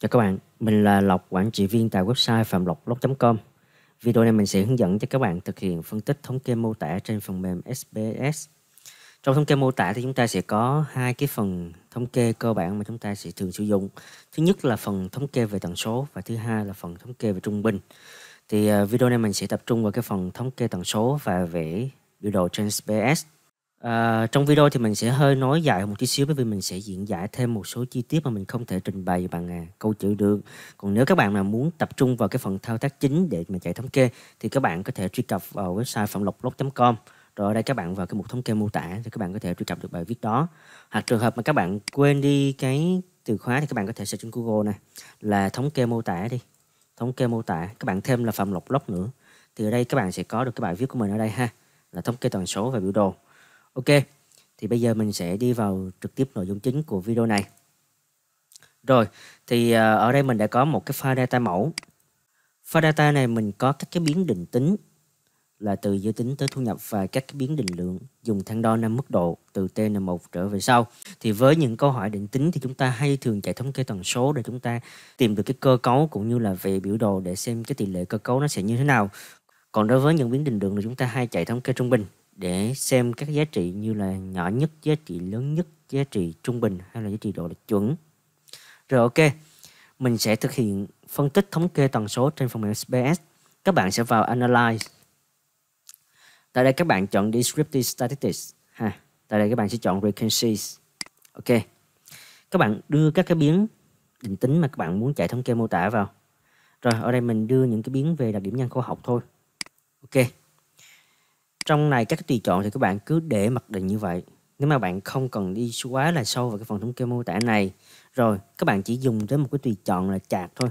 Chào các bạn, mình là Lộc, quản trị viên tại website phạm lộc com Video này mình sẽ hướng dẫn cho các bạn thực hiện phân tích thống kê mô tả trên phần mềm SBS. Trong thống kê mô tả thì chúng ta sẽ có hai cái phần thống kê cơ bản mà chúng ta sẽ thường sử dụng. Thứ nhất là phần thống kê về tần số và thứ hai là phần thống kê về trung bình. Thì à, video này mình sẽ tập trung vào cái phần thống kê tần số và vẽ biểu đồ trên SBS. À, trong video thì mình sẽ hơi nói dài một tí xíu bởi vì mình sẽ diễn giải thêm một số chi tiết mà mình không thể trình bày bằng à, câu chữ được. Còn nếu các bạn mà muốn tập trung vào cái phần thao tác chính để mà chạy thống kê thì các bạn có thể truy cập vào website phạm lộc blog.com. Rồi ở đây các bạn vào cái mục thống kê mô tả thì các bạn có thể truy cập được bài viết đó. Hoặc trường hợp mà các bạn quên đi cái từ khóa thì các bạn có thể search trên Google này là thống kê mô tả đi. Thống kê mô tả, các bạn thêm là phạm lộc blog nữa. Thì ở đây các bạn sẽ có được cái bài viết của mình ở đây ha là thống kê toàn số và biểu đồ. Ok, thì bây giờ mình sẽ đi vào trực tiếp nội dung chính của video này. Rồi, thì ờ, ở đây mình đã có một cái file data mẫu. File data này mình có các cái biến định tính là từ giới tính tới thu nhập và các cái biến định lượng dùng thang đo năm mức độ từ TN1 trở về sau. Thì với những câu hỏi định tính thì chúng ta hay thường chạy thống kê tần số để chúng ta tìm được cái cơ cấu cũng như là về biểu đồ để xem cái tỷ lệ cơ cấu nó sẽ như thế nào. Còn đối với những biến định lượng thì chúng ta hay chạy thống kê trung bình để xem các giá trị như là nhỏ nhất, giá trị lớn nhất, giá trị trung bình hay là giá trị độ lệch chuẩn. Rồi ok, mình sẽ thực hiện phân tích thống kê tần số trên phần mềm SPS. Các bạn sẽ vào Analyze. Tại đây các bạn chọn Descriptive Statistics. Ha. Tại đây các bạn sẽ chọn Recencies. Ok. Các bạn đưa các cái biến định tính mà các bạn muốn chạy thống kê mô tả vào. Rồi ở đây mình đưa những cái biến về đặc điểm nhân khoa học thôi. Ok trong này các tùy chọn thì các bạn cứ để mặc định như vậy nếu mà bạn không cần đi quá là sâu vào cái phần thống kê mô tả này rồi các bạn chỉ dùng đến một cái tùy chọn là chart thôi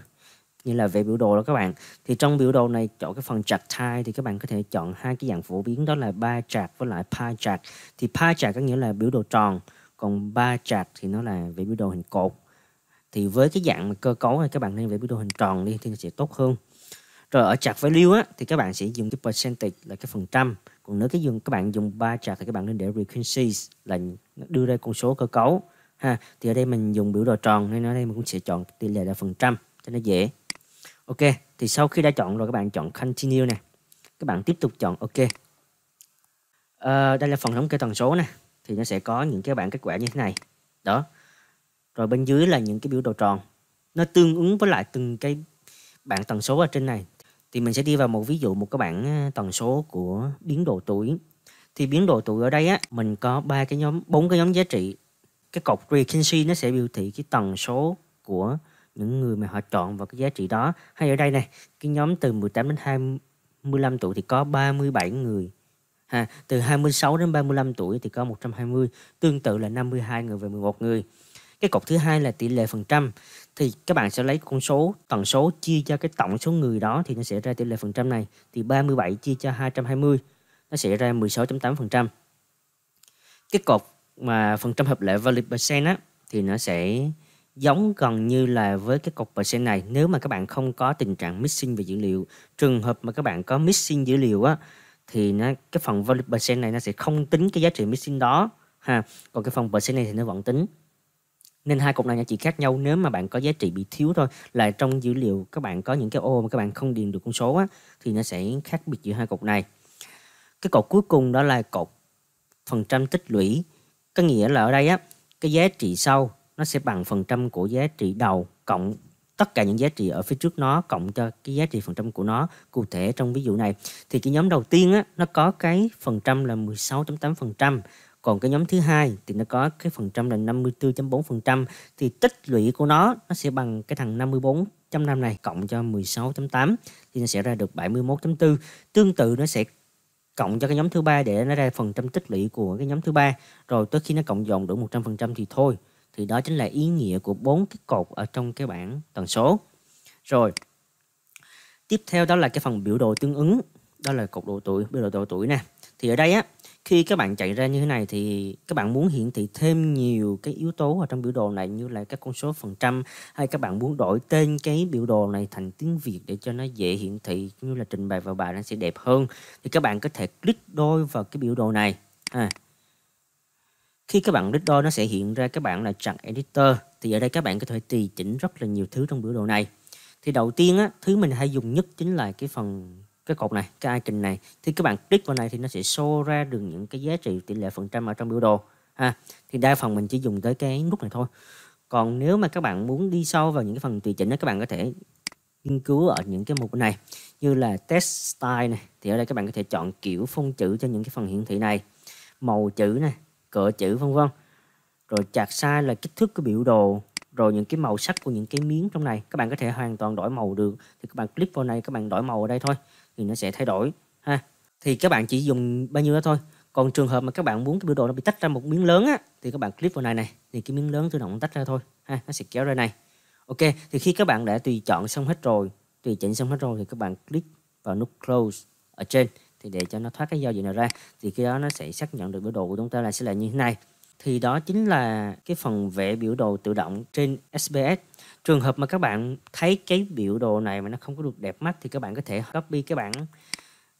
như là về biểu đồ đó các bạn thì trong biểu đồ này chọn cái phần chặt thai thì các bạn có thể chọn hai cái dạng phổ biến đó là ba chặt với lại pa chặt thì pa chặt có nghĩa là biểu đồ tròn còn ba chặt thì nó là về biểu đồ hình cột thì với cái dạng cơ cấu này các bạn nên về biểu đồ hình tròn đi thì sẽ tốt hơn rồi ở chặt với lưu á thì các bạn sẽ dùng cái percentage là cái phần trăm còn nếu cái dùng các bạn dùng ba chart thì các bạn nên để frequencies là đưa ra con số cơ cấu ha thì ở đây mình dùng biểu đồ tròn nên ở đây mình cũng sẽ chọn tỷ lệ là phần trăm cho nó dễ ok thì sau khi đã chọn rồi các bạn chọn continue này các bạn tiếp tục chọn ok à, đây là phần thống kê tần số này thì nó sẽ có những cái bảng kết quả như thế này đó rồi bên dưới là những cái biểu đồ tròn nó tương ứng với lại từng cái bảng tần số ở trên này thì mình sẽ đi vào một ví dụ một cái bảng ờ, tần số của biến độ tuổi thì biến độ tuổi ở đây á mình có ba cái nhóm bốn cái nhóm giá trị cái cột frequency nó sẽ biểu thị cái tần số của những người mà họ chọn vào cái giá trị đó hay ở đây này cái nhóm từ 18 đến 25 tuổi thì có 37 người ha từ 26 đến 35 tuổi thì có 120 tương tự là 52 người và 11 người cái cột thứ hai là tỷ lệ phần trăm thì các bạn sẽ lấy con số tần số chia cho cái tổng số người đó thì nó sẽ ra tỷ lệ phần trăm này thì 37 chia cho 220 nó sẽ ra 16.8% cái cột mà phần trăm hợp lệ valid percent á thì nó sẽ giống gần như là với cái cột percent này nếu mà các bạn không có tình trạng missing về dữ liệu trường hợp mà các bạn có missing dữ liệu á thì nó cái phần valid percent này nó sẽ không tính cái giá trị missing đó ha còn cái phần percent này thì nó vẫn tính nên hai cục này nha chị khác nhau nếu mà bạn có giá trị bị thiếu thôi là trong dữ liệu các bạn có những cái ô mà các bạn không điền được con số á, thì nó sẽ khác biệt giữa hai cột này cái cột cuối cùng đó là cột phần trăm tích lũy có nghĩa là ở đây á cái giá trị sau nó sẽ bằng phần trăm của giá trị đầu cộng tất cả những giá trị ở phía trước nó cộng cho cái giá trị phần trăm của nó cụ thể trong ví dụ này thì cái nhóm đầu tiên á, nó có cái phần trăm là 16.8% còn cái nhóm thứ hai thì nó có cái phần trăm là 54.4% thì tích lũy của nó nó sẽ bằng cái thằng 54 năm này cộng cho 16.8 thì nó sẽ ra được 71.4 tương tự nó sẽ cộng cho cái nhóm thứ ba để nó ra phần trăm tích lũy của cái nhóm thứ ba rồi tới khi nó cộng dồn đủ 100% thì thôi thì đó chính là ý nghĩa của bốn cái cột ở trong cái bảng tần số rồi tiếp theo đó là cái phần biểu đồ tương ứng đó là cột độ tuổi biểu đồ độ tuổi nè thì ở đây á khi các bạn chạy ra như thế này thì các bạn muốn hiển thị thêm nhiều cái yếu tố ở trong biểu đồ này như là các con số phần trăm hay các bạn muốn đổi tên cái biểu đồ này thành tiếng Việt để cho nó dễ hiển thị như là trình bày vào bài nó sẽ đẹp hơn thì các bạn có thể click đôi vào cái biểu đồ này à. khi các bạn click đôi nó sẽ hiện ra các bạn là chặt editor thì ở đây các bạn có thể tùy chỉnh rất là nhiều thứ trong biểu đồ này thì đầu tiên á, thứ mình hay dùng nhất chính là cái phần cái cột này cái icon này thì các bạn click vào này thì nó sẽ show ra được những cái giá trị tỷ lệ phần trăm ở trong biểu đồ ha thì đa phần mình chỉ dùng tới cái nút này thôi còn nếu mà các bạn muốn đi sâu vào những cái phần tùy chỉnh đó các bạn có thể nghiên cứu ở những cái mục này như là test style này thì ở đây các bạn có thể chọn kiểu phông chữ cho những cái phần hiển thị này màu chữ này cỡ chữ vân vân rồi chặt size là kích thước của biểu đồ rồi những cái màu sắc của những cái miếng trong này các bạn có thể hoàn toàn đổi màu được thì các bạn clip vào này các bạn đổi màu ở đây thôi thì nó sẽ thay đổi ha thì các bạn chỉ dùng bao nhiêu đó thôi còn trường hợp mà các bạn muốn cái biểu đồ nó bị tách ra một miếng lớn á thì các bạn clip vào này này thì cái miếng lớn tự động tách ra thôi ha nó sẽ kéo ra này ok thì khi các bạn đã tùy chọn xong hết rồi tùy chỉnh xong hết rồi thì các bạn click vào nút close ở trên thì để cho nó thoát cái giao diện này ra thì khi đó nó sẽ xác nhận được biểu đồ của chúng ta là sẽ là như thế này thì đó chính là cái phần vẽ biểu đồ tự động trên SBS. Trường hợp mà các bạn thấy cái biểu đồ này mà nó không có được đẹp mắt thì các bạn có thể copy cái bản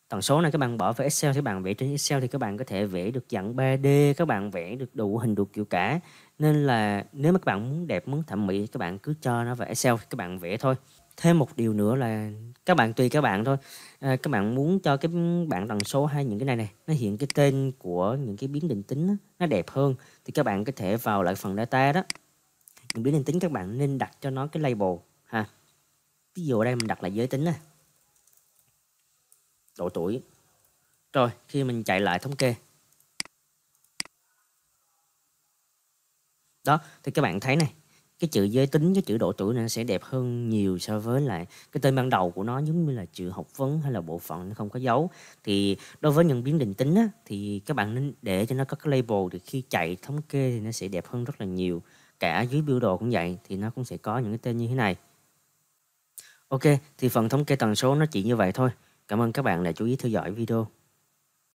tần số này các bạn bỏ vào Excel thì bạn vẽ trên Excel thì các bạn có thể vẽ được dạng 3D, các bạn vẽ được đủ hình đủ kiểu cả. Nên là nếu mà các bạn muốn đẹp, muốn thẩm mỹ các bạn cứ cho nó vào Excel các bạn vẽ thôi thêm một điều nữa là các bạn tùy các bạn thôi à, các bạn muốn cho cái bạn tần số hay những cái này này nó hiện cái tên của những cái biến định tính đó, nó đẹp hơn thì các bạn có thể vào lại phần data đó những biến định tính các bạn nên đặt cho nó cái label ha ví dụ ở đây mình đặt là giới tính này độ tuổi rồi khi mình chạy lại thống kê đó thì các bạn thấy này cái chữ giới tính cái chữ độ tuổi này sẽ đẹp hơn nhiều so với lại cái tên ban đầu của nó giống như là chữ học vấn hay là bộ phận nó không có dấu thì đối với những biến định tính á, thì các bạn nên để cho nó có cái label thì khi chạy thống kê thì nó sẽ đẹp hơn rất là nhiều cả dưới biểu đồ cũng vậy thì nó cũng sẽ có những cái tên như thế này ok thì phần thống kê tần số nó chỉ như vậy thôi cảm ơn các bạn đã chú ý theo dõi video